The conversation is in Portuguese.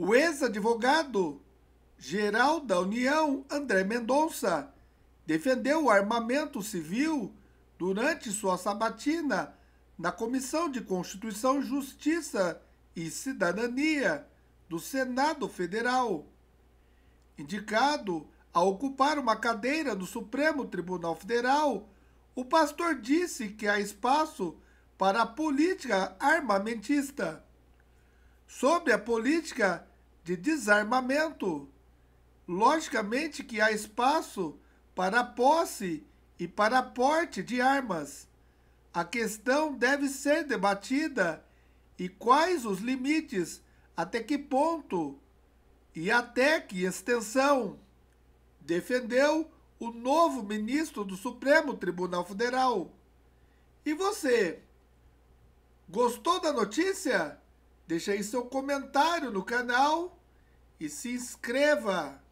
O ex-advogado geral da União, André Mendonça, defendeu o armamento civil durante sua sabatina na Comissão de Constituição, Justiça e Cidadania do Senado Federal. Indicado a ocupar uma cadeira do Supremo Tribunal Federal, o pastor disse que há espaço para a política armamentista. Sobre a política de desarmamento. Logicamente que há espaço para posse e para porte de armas. A questão deve ser debatida e quais os limites, até que ponto e até que extensão. Defendeu o novo ministro do Supremo Tribunal Federal. E você? Gostou da notícia? Deixe aí seu comentário no canal e se inscreva